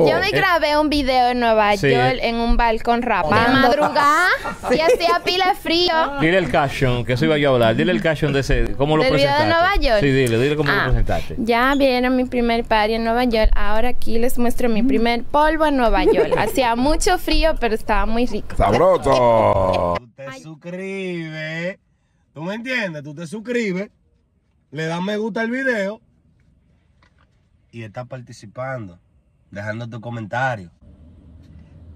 Oh, yo me eh. grabé un video en Nueva York en un balcón rapando. De madrugada y hacía pila de frío. Dile el caption que eso iba yo a hablar. Dile el caption de ese. ¿Cómo lo ¿Del video de Nueva York? Sí, dile, dile cómo lo ah, presentaste. Ya vieron mi primer party en Nueva York. Ahora aquí les muestro mi primer polvo en Nueva York. Hacía mucho frío, pero estaba muy rico. Sabroso. Tú te suscribes. ¿Tú me entiendes? Tú te suscribes. Le das me gusta al video. Y estás participando dejando tu comentario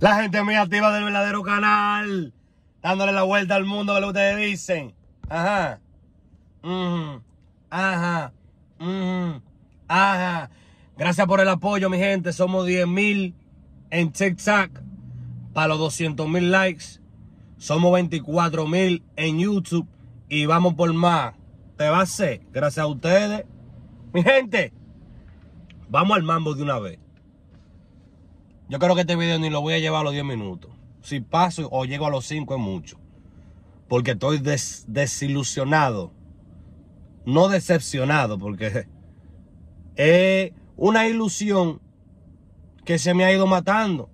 La gente muy activa del verdadero canal, dándole la vuelta al mundo a lo que ustedes dicen. Ajá. Ajá. Ajá. Gracias por el apoyo, mi gente. Somos 10.000 en TikTok para los mil likes. Somos 24.000 en YouTube y vamos por más. Te va a ser. Gracias a ustedes. Mi gente, vamos al mambo de una vez. Yo creo que este video ni lo voy a llevar a los 10 minutos. Si paso o llego a los 5 es mucho. Porque estoy desilusionado. No decepcionado, porque es una ilusión que se me ha ido matando.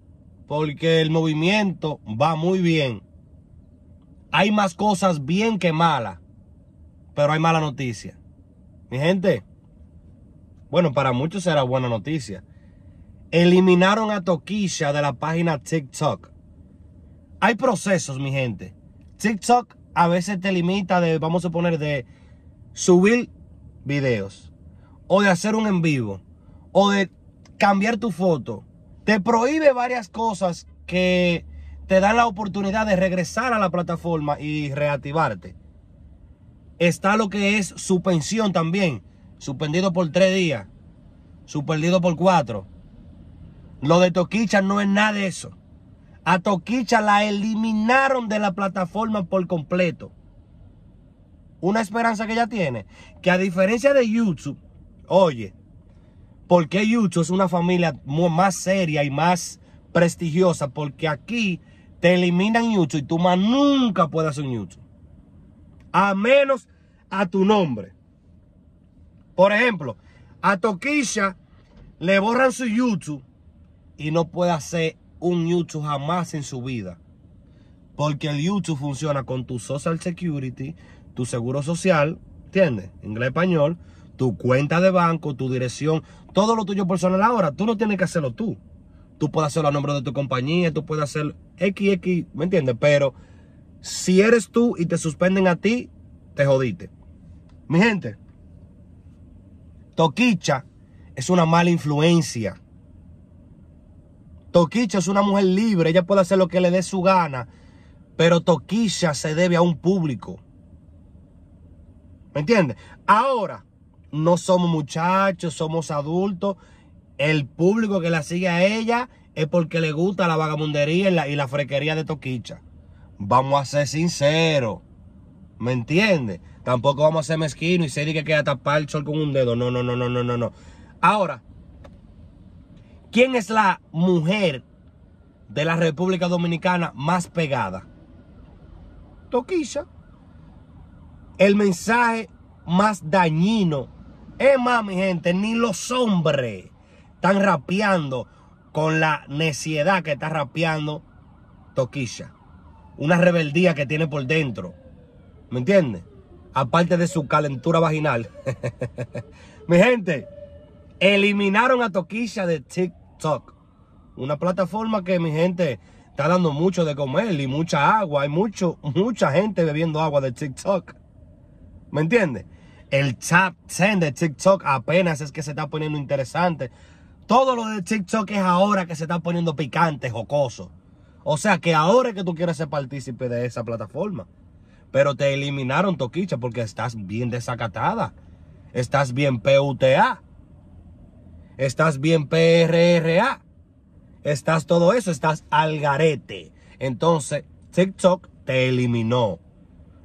Porque el movimiento va muy bien. Hay más cosas bien que malas. Pero hay mala noticia. Mi gente, bueno, para muchos será buena noticia. Eliminaron a Toquilla de la página TikTok. Hay procesos, mi gente. TikTok a veces te limita de, vamos a poner, de subir videos. O de hacer un en vivo. O de cambiar tu foto. Te prohíbe varias cosas que te dan la oportunidad de regresar a la plataforma y reactivarte. Está lo que es suspensión también. Suspendido por tres días. Suspendido por cuatro lo de Toquicha no es nada de eso. A Toquicha la eliminaron de la plataforma por completo. Una esperanza que ella tiene, que a diferencia de YouTube, oye, porque YouTube es una familia más seria y más prestigiosa, porque aquí te eliminan YouTube y tú más nunca puedes hacer un YouTube. A menos a tu nombre. Por ejemplo, a Toquisha le borran su YouTube y no puede hacer un YouTube jamás en su vida. Porque el YouTube funciona con tu Social Security, tu seguro social, ¿entiendes? Inglés, español, tu cuenta de banco, tu dirección, todo lo tuyo personal ahora. Tú no tienes que hacerlo tú. Tú puedes hacerlo a nombre de tu compañía, tú puedes hacer XX, ¿me entiendes? Pero si eres tú y te suspenden a ti, te jodiste. Mi gente, Toquicha es una mala influencia. Toquicha es una mujer libre, ella puede hacer lo que le dé su gana, pero Toquicha se debe a un público. ¿Me entiendes? Ahora, no somos muchachos, somos adultos. El público que la sigue a ella es porque le gusta la vagabundería y la, y frequería de Toquicha. Vamos a ser sinceros. ¿Me entiendes? Tampoco vamos a ser mezquinos y se diga que queda tapar el sol con un dedo. No, no, no, no, no, no, no. Ahora, ¿Quién es la mujer de la República Dominicana más pegada? Toquilla. El mensaje más dañino. Es más, mi gente, ni los hombres están rapeando con la neciedad que está rapeando Toquilla. Una rebeldía que tiene por dentro. ¿Me entiendes? Aparte de su calentura vaginal. mi gente. Eliminaron a Toquilla de TikTok. Una plataforma que mi gente está dando mucho de comer y mucha agua. Hay mucho, mucha gente bebiendo agua de TikTok. ¿Me entiendes? El chat 10 de TikTok apenas es que se está poniendo interesante. Todo lo de TikTok es ahora que se está poniendo picante, jocoso. O sea que ahora es que tú quieres ser partícipe de esa plataforma. Pero te eliminaron, Toquicha, porque estás bien desacatada. Estás bien PUTA estás bien PRRA, estás todo eso, estás al garete. Entonces, TikTok te eliminó.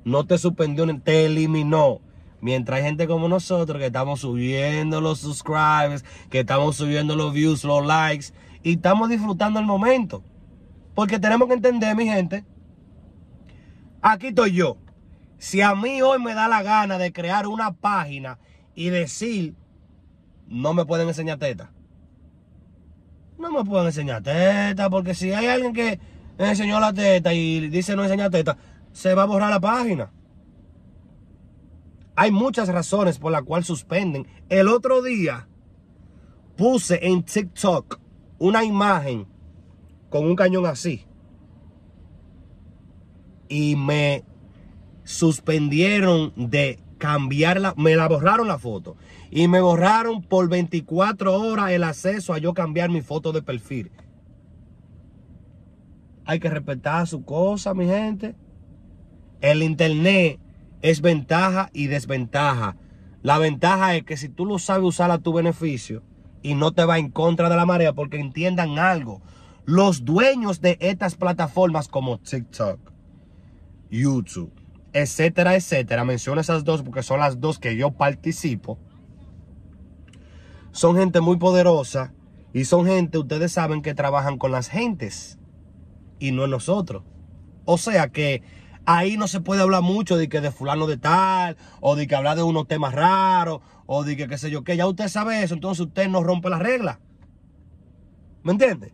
No te suspendió, te eliminó. Mientras hay gente como nosotros que estamos subiendo los subscribers, que estamos subiendo los views, los likes y estamos disfrutando el momento. Porque tenemos que entender, mi gente, aquí estoy yo. Si a mí hoy me da la gana de crear una página y decir no me pueden enseñar teta. No me pueden enseñar teta, porque si hay alguien que enseñó la teta y dice no enseñar teta, se va a borrar la página. Hay muchas razones por las cuales suspenden. El otro día puse en TikTok una imagen con un cañón así. Y me suspendieron de cambiarla, me la borraron la foto y me borraron por 24 horas el acceso a yo cambiar mi foto de perfil. Hay que respetar su cosa, mi gente. El internet es ventaja y desventaja. La ventaja es que si tú lo sabes usar a tu beneficio y no te va en contra de la marea, porque entiendan algo, los dueños de estas plataformas como TikTok, YouTube, etcétera, etcétera. Menciono esas dos porque son las dos que yo participo. Son gente muy poderosa y son gente, ustedes saben, que trabajan con las gentes y no nosotros. O sea que ahí no se puede hablar mucho de que de fulano de tal, o de que hablar de unos temas raros, o de que qué sé yo que Ya usted sabe eso, entonces usted no rompe las reglas. ¿Me entiende?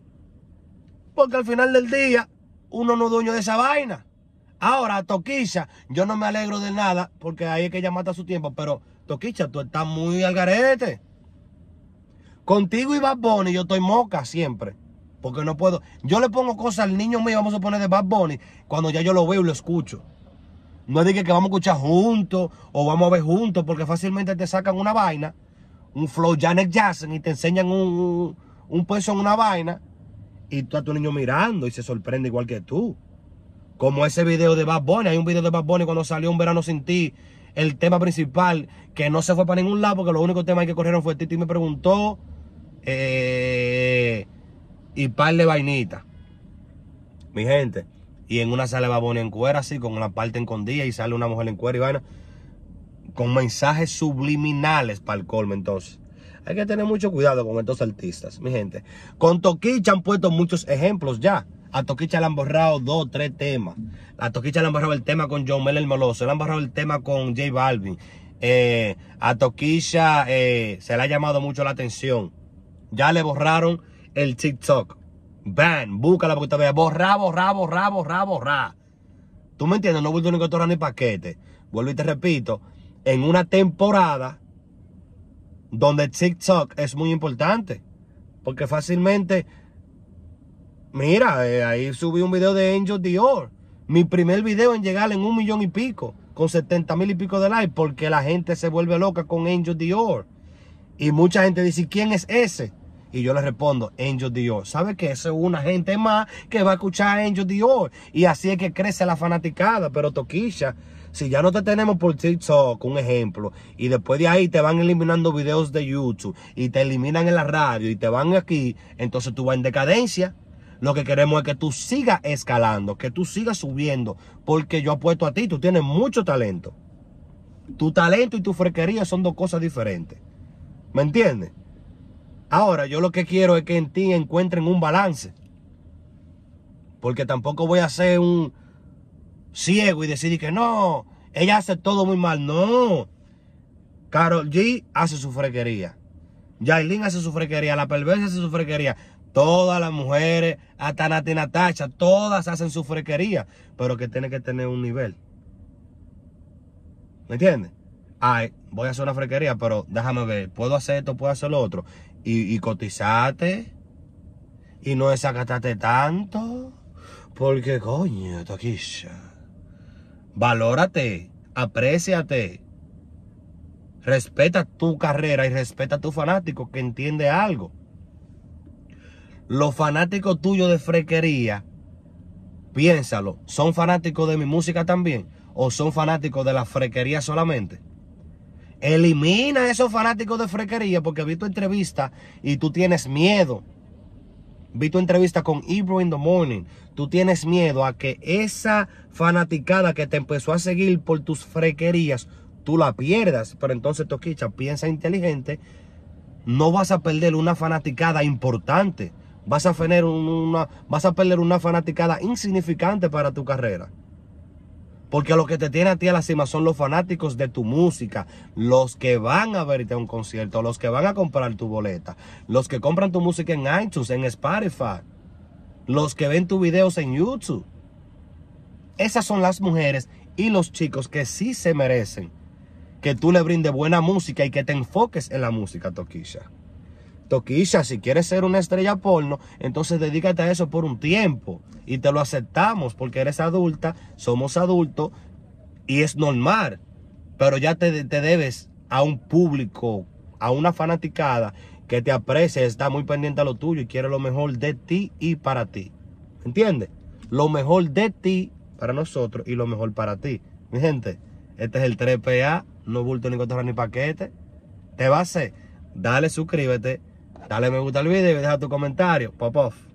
Porque al final del día, uno no es dueño de esa vaina. Ahora, Toquicha, yo no me alegro de nada, porque ahí es que ella mata su tiempo, pero Toquicha, tú estás muy al garete. Contigo y Bad Bunny, yo estoy moca siempre. Porque no puedo. Yo le pongo cosas al niño mío, vamos a poner de Bad Bunny, cuando ya yo lo veo y lo escucho. No es que, que vamos a escuchar juntos o vamos a ver juntos, porque fácilmente te sacan una vaina, un flow Janet Jackson y te enseñan un, un peso en una vaina y tú a tu niño mirando y se sorprende igual que tú. Como ese video de Bad Bunny. Hay un video de Bad Bunny cuando salió Un Verano Sin Ti. El tema principal que no se fue para ningún lado porque los únicos temas que corrieron fue Titi me preguntó eh, y par de vainita, Mi gente. Y en una sale Bad Bunny en cuera así con una parte encondida y sale una mujer en cuera y vaina. Con mensajes subliminales para el colmo entonces. Hay que tener mucho cuidado con estos artistas, mi gente. Con Toquicha han puesto muchos ejemplos ya. A Toquicha le han borrado dos, tres temas. A Toquicha le han borrado el tema con John Mel el Moloso. Le han borrado el tema con J Balvin. Eh, a Toquicha eh, se le ha llamado mucho la atención. Ya le borraron el TikTok. Ban, búscala porque te vea. borrar, borrar, borra, borra, borra. ¿Tú me entiendes? No vuelvo ni cotorra ni paquete. Vuelvo y te repito. En una temporada donde TikTok es muy importante. Porque fácilmente Mira, eh, ahí subí un video de Angel Dior. Mi primer video en llegar en un millón y pico, con 70 mil y pico de likes, porque la gente se vuelve loca con Angel Dior. Y mucha gente dice, ¿quién es ese? Y yo le respondo, Angel Dior. ¿Sabe que eso es una gente más que va a escuchar a Angel Dior? Y así es que crece la fanaticada. Pero Toquilla, si ya no te tenemos por TikTok, un ejemplo, y después de ahí te van eliminando videos de YouTube y te eliminan en la radio y te van aquí, entonces tú vas en decadencia. Lo que queremos es que tú sigas escalando, que tú sigas subiendo, porque yo apuesto a ti, tú tienes mucho talento. Tu talento y tu frequería son dos cosas diferentes. ¿Me entiendes? Ahora, yo lo que quiero es que en ti encuentren un balance. Porque tampoco voy a ser un ciego y decir que no, ella hace todo muy mal. No. Carol G hace su frequería. Yailin hace su frequería. La perversa hace su frequería. Todas las mujeres, hasta Nati Natacha, todas hacen su frequería, pero que tiene que tener un nivel. ¿Me entiendes? Ay, voy a hacer una frequería, pero déjame ver, puedo hacer esto, puedo hacer lo otro. Y, cotizate. Y no desacatate tanto. Porque coño, toquilla. Valórate, apreciate, Respeta tu carrera y respeta a tu fanático que entiende algo los fanáticos tuyos de frequería, piénsalo, ¿son fanáticos de mi música también? ¿O son fanáticos de la frequería solamente? Elimina a esos fanáticos de frequería porque vi tu entrevista y tú tienes miedo. Vi tu entrevista con Ebro in the Morning. Tú tienes miedo a que esa fanaticada que te empezó a seguir por tus frequerías, tú la pierdas. Pero entonces, Toquicha, piensa inteligente. No vas a perder una fanaticada importante vas a, una, vas a perder una fanaticada insignificante para tu carrera. Porque lo que te tiene a ti a la cima son los fanáticos de tu música, los que van a verte a un concierto, los que van a comprar tu boleta, los que compran tu música en iTunes, en Spotify, los que ven tus videos en YouTube. Esas son las mujeres y los chicos que sí se merecen que tú le brindes buena música y que te enfoques en la música, Toquilla. Toquilla, si quieres ser una estrella porno, entonces dedícate a eso por un tiempo. Y te lo aceptamos porque eres adulta, somos adultos y es normal. Pero ya te, debes a un público, a una fanaticada que te aprecia, está muy pendiente a lo tuyo y quiere lo mejor de ti y para ti. ¿Entiendes? Lo mejor de ti para nosotros y lo mejor para ti. Mi gente, este es el 3PA, no bulto ni contra ni paquete. Te va a hacer. Dale, suscríbete Dale me gusta al video y deja tu comentario. Pop off.